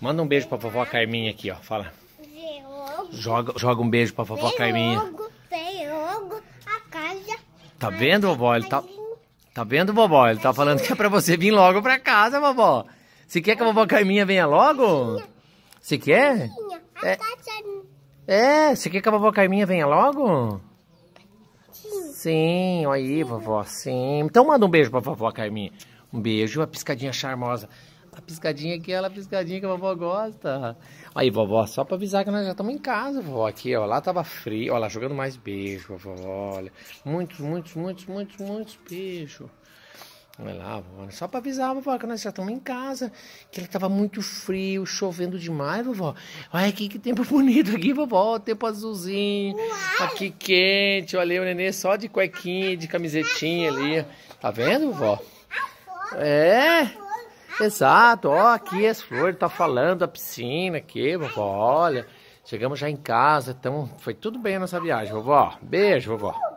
Manda um beijo pra vovó Carminha aqui, ó. Fala. Joga, joga um beijo pra vovó velogo, Carminha. Velogo, a casa. Tá vendo, vovó? Ele tá, tá vendo, vovó? Ele tá falando que é pra você vir logo pra casa, vovó. Você quer que a vovó Carminha venha logo? Você quer? É, é, você quer que a vovó Carminha venha logo? Sim, olha aí, vovó, sim. Então manda um beijo pra vovó Carminha. Um beijo, uma piscadinha charmosa. A piscadinha aqui, é ela piscadinha que a vovó gosta. Aí, vovó, só pra avisar que nós já estamos em casa, vovó. Aqui, ó, lá tava frio. Olha lá jogando mais beijo, vovó. Olha, muitos, muitos, muitos, muitos, muitos beijos. Olha lá, vovó. Né? Só pra avisar, vovó, que nós já estamos em casa. Que ele tava muito frio, chovendo demais, vovó. Olha aqui que tempo bonito aqui, vovó. Tempo azulzinho. Uau. Aqui quente. Olha o nenê só de cuequinha, de camisetinha ali. Tá vendo, vovó? É? Exato, ó, aqui as é flores, tá falando, a piscina aqui, vovó, olha. Chegamos já em casa, então foi tudo bem a nossa viagem, vovó. Beijo, vovó.